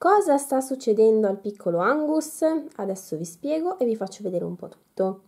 Cosa sta succedendo al piccolo Angus? Adesso vi spiego e vi faccio vedere un po' tutto.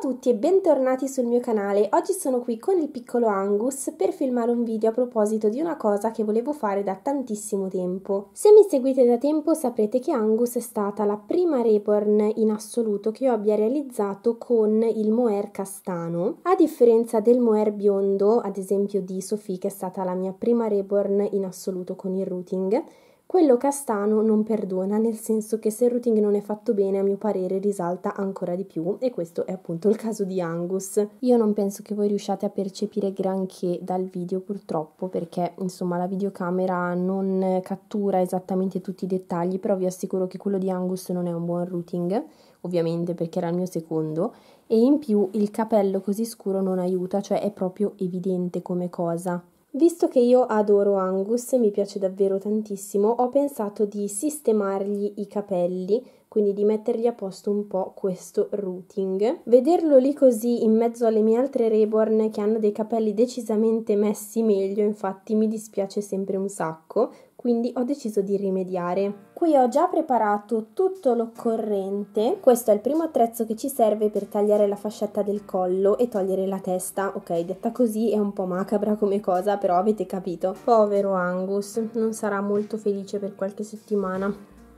Ciao a tutti e bentornati sul mio canale, oggi sono qui con il piccolo Angus per filmare un video a proposito di una cosa che volevo fare da tantissimo tempo. Se mi seguite da tempo saprete che Angus è stata la prima Reborn in assoluto che io abbia realizzato con il moer castano, a differenza del moer biondo, ad esempio di Sophie che è stata la mia prima Reborn in assoluto con il rooting, quello castano non perdona, nel senso che se il routing non è fatto bene, a mio parere risalta ancora di più, e questo è appunto il caso di Angus. Io non penso che voi riusciate a percepire granché dal video, purtroppo, perché insomma la videocamera non cattura esattamente tutti i dettagli, però vi assicuro che quello di Angus non è un buon routing ovviamente perché era il mio secondo, e in più il capello così scuro non aiuta, cioè è proprio evidente come cosa. Visto che io adoro Angus e mi piace davvero tantissimo, ho pensato di sistemargli i capelli, quindi di mettergli a posto un po' questo routing. Vederlo lì così in mezzo alle mie altre Reborn che hanno dei capelli decisamente messi meglio, infatti mi dispiace sempre un sacco, quindi ho deciso di rimediare. Qui ho già preparato tutto l'occorrente, questo è il primo attrezzo che ci serve per tagliare la fascetta del collo e togliere la testa, ok detta così è un po' macabra come cosa però avete capito. Povero Angus, non sarà molto felice per qualche settimana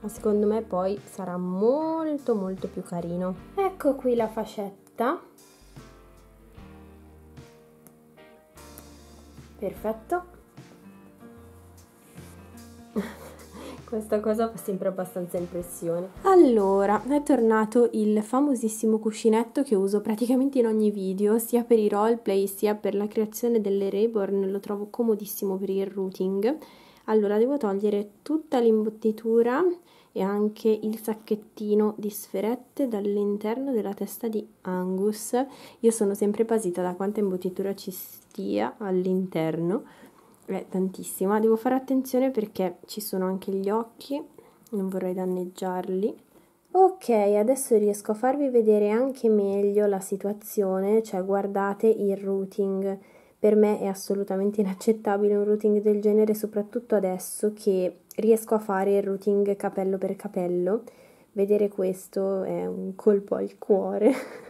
ma secondo me poi sarà molto molto più carino. Ecco qui la fascetta. Perfetto. Questa cosa fa sempre abbastanza impressione. Allora, è tornato il famosissimo cuscinetto che uso praticamente in ogni video, sia per i roleplay sia per la creazione delle Rayborn, lo trovo comodissimo per il routing. Allora, devo togliere tutta l'imbottitura e anche il sacchettino di sferette dall'interno della testa di Angus. Io sono sempre basita da quanta imbottitura ci stia all'interno è tantissima ah, devo fare attenzione perché ci sono anche gli occhi non vorrei danneggiarli ok adesso riesco a farvi vedere anche meglio la situazione cioè guardate il routing per me è assolutamente inaccettabile un routing del genere soprattutto adesso che riesco a fare il routing capello per capello vedere questo è un colpo al cuore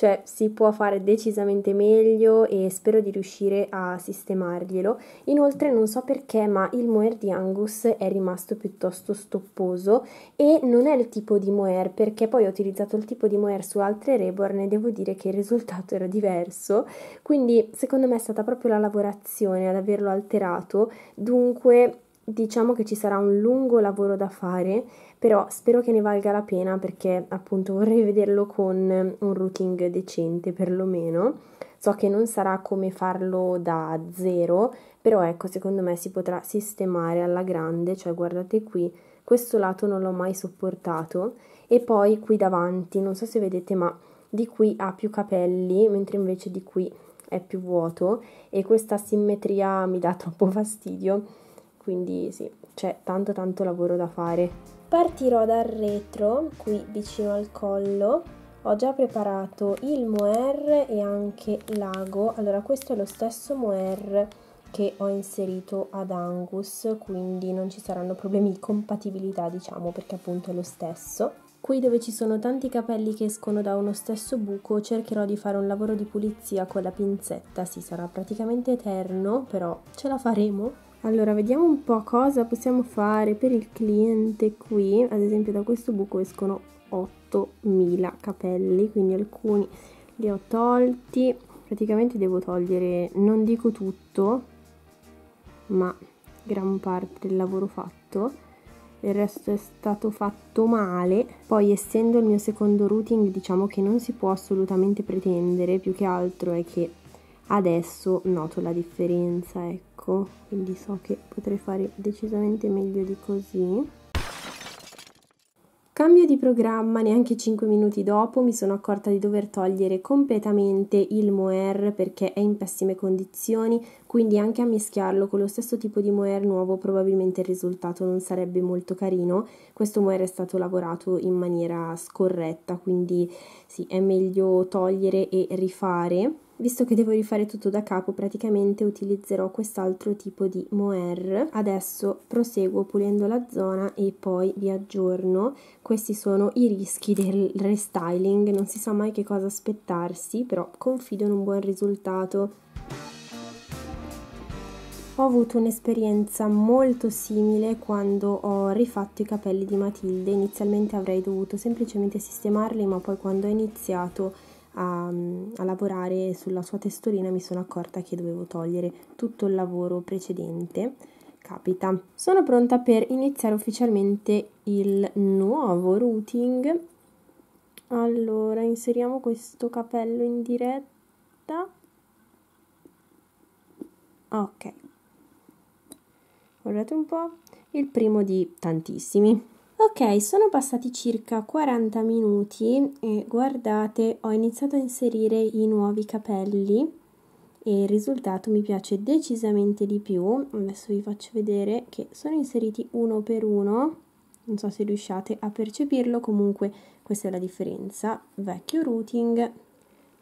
cioè si può fare decisamente meglio e spero di riuscire a sistemarglielo. Inoltre non so perché, ma il mohair di Angus è rimasto piuttosto stopposo e non è il tipo di mohair perché poi ho utilizzato il tipo di mohair su altre Reborn e devo dire che il risultato era diverso, quindi secondo me è stata proprio la lavorazione ad averlo alterato, dunque diciamo che ci sarà un lungo lavoro da fare, però spero che ne valga la pena perché appunto vorrei vederlo con un routing decente perlomeno. So che non sarà come farlo da zero, però ecco, secondo me si potrà sistemare alla grande, cioè guardate qui, questo lato non l'ho mai sopportato e poi qui davanti, non so se vedete, ma di qui ha più capelli, mentre invece di qui è più vuoto e questa simmetria mi dà troppo fastidio quindi sì, c'è tanto tanto lavoro da fare. Partirò dal retro, qui vicino al collo, ho già preparato il mohair e anche l'ago, allora questo è lo stesso mohair che ho inserito ad Angus, quindi non ci saranno problemi di compatibilità diciamo perché appunto è lo stesso. Qui dove ci sono tanti capelli che escono da uno stesso buco cercherò di fare un lavoro di pulizia con la pinzetta, sì sarà praticamente eterno però ce la faremo. Allora, vediamo un po' cosa possiamo fare per il cliente qui. Ad esempio da questo buco escono 8000 capelli, quindi alcuni li ho tolti. Praticamente devo togliere, non dico tutto, ma gran parte del lavoro fatto il resto è stato fatto male. Poi essendo il mio secondo routing diciamo che non si può assolutamente pretendere, più che altro è che adesso noto la differenza, ecco secco quindi so che potrei fare decisamente meglio di così Cambio di programma, neanche 5 minuti dopo mi sono accorta di dover togliere completamente il mohair perché è in pessime condizioni, quindi anche a mischiarlo con lo stesso tipo di mohair nuovo probabilmente il risultato non sarebbe molto carino. Questo mohair è stato lavorato in maniera scorretta, quindi sì, è meglio togliere e rifare visto che devo rifare tutto da capo praticamente utilizzerò quest'altro tipo di mohair adesso proseguo pulendo la zona e poi vi aggiorno questi sono i rischi del restyling non si sa mai che cosa aspettarsi però confido in un buon risultato ho avuto un'esperienza molto simile quando ho rifatto i capelli di Matilde. Inizialmente avrei dovuto semplicemente sistemarli, ma poi quando ho iniziato a, a lavorare sulla sua testolina mi sono accorta che dovevo togliere tutto il lavoro precedente capita sono pronta per iniziare ufficialmente il nuovo routing allora inseriamo questo capello in diretta ok guardate un po' il primo di tantissimi Ok, sono passati circa 40 minuti e guardate, ho iniziato a inserire i nuovi capelli e il risultato mi piace decisamente di più. Adesso vi faccio vedere che sono inseriti uno per uno, non so se riusciate a percepirlo, comunque questa è la differenza, vecchio routing,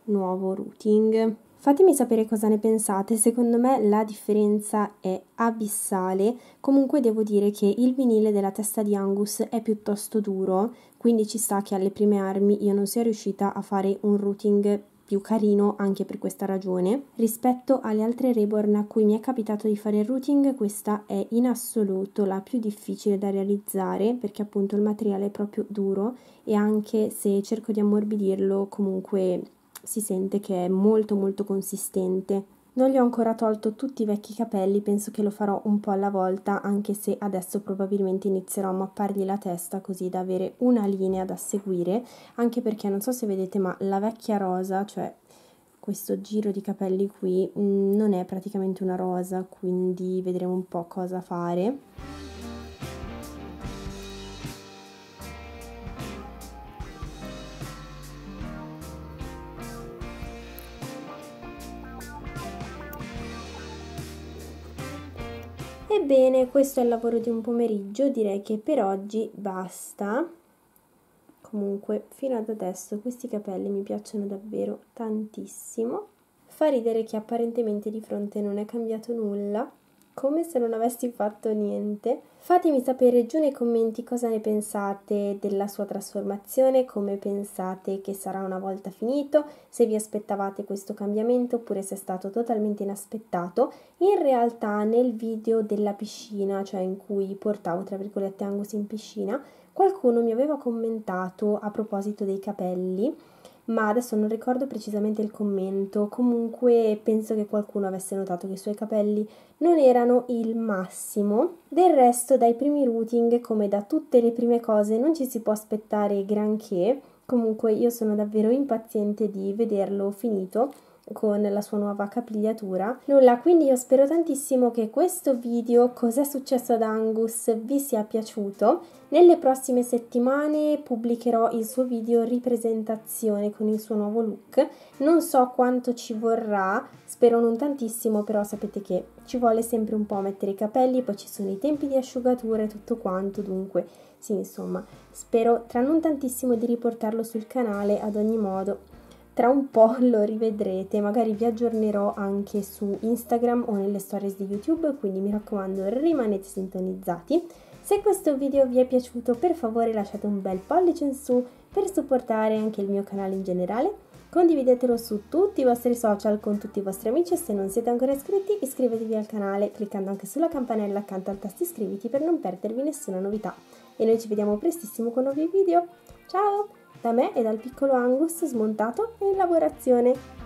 nuovo routing. Fatemi sapere cosa ne pensate, secondo me la differenza è abissale, comunque devo dire che il vinile della testa di Angus è piuttosto duro, quindi ci sta che alle prime armi io non sia riuscita a fare un routing più carino anche per questa ragione. Rispetto alle altre Reborn a cui mi è capitato di fare il routing, questa è in assoluto la più difficile da realizzare perché appunto il materiale è proprio duro e anche se cerco di ammorbidirlo comunque si sente che è molto molto consistente. Non gli ho ancora tolto tutti i vecchi capelli, penso che lo farò un po' alla volta, anche se adesso probabilmente inizierò a mappargli la testa così da avere una linea da seguire, anche perché non so se vedete, ma la vecchia rosa, cioè questo giro di capelli qui, mm, non è praticamente una rosa, quindi vedremo un po' cosa fare. Ebbene, questo è il lavoro di un pomeriggio, direi che per oggi basta. Comunque, fino ad adesso questi capelli mi piacciono davvero tantissimo. Fa ridere che apparentemente di fronte non è cambiato nulla, come se non avessi fatto niente. Fatemi sapere giù nei commenti cosa ne pensate della sua trasformazione, come pensate che sarà una volta finito, se vi aspettavate questo cambiamento oppure se è stato totalmente inaspettato. In realtà nel video della piscina, cioè in cui portavo tra virgolette Angus in piscina, qualcuno mi aveva commentato a proposito dei capelli ma adesso non ricordo precisamente il commento, comunque penso che qualcuno avesse notato che i suoi capelli non erano il massimo. Del resto dai primi routing, come da tutte le prime cose, non ci si può aspettare granché, comunque io sono davvero impaziente di vederlo finito con la sua nuova capigliatura. Nulla, quindi io spero tantissimo che questo video, cos'è successo ad Angus, vi sia piaciuto. Nelle prossime settimane pubblicherò il suo video ripresentazione con il suo nuovo look. Non so quanto ci vorrà, spero non tantissimo, però sapete che ci vuole sempre un po' a mettere i capelli, poi ci sono i tempi di asciugatura e tutto quanto, dunque sì, insomma, spero tra non tantissimo di riportarlo sul canale ad ogni modo tra un po' lo rivedrete, magari vi aggiornerò anche su Instagram o nelle stories di YouTube, quindi mi raccomando rimanete sintonizzati. Se questo video vi è piaciuto per favore lasciate un bel pollice in su per supportare anche il mio canale in generale, condividetelo su tutti i vostri social con tutti i vostri amici e se non siete ancora iscritti iscrivetevi al canale cliccando anche sulla campanella accanto al tasto iscriviti per non perdervi nessuna novità. E noi ci vediamo prestissimo con nuovi video, ciao! da me e dal piccolo Angus smontato e in lavorazione.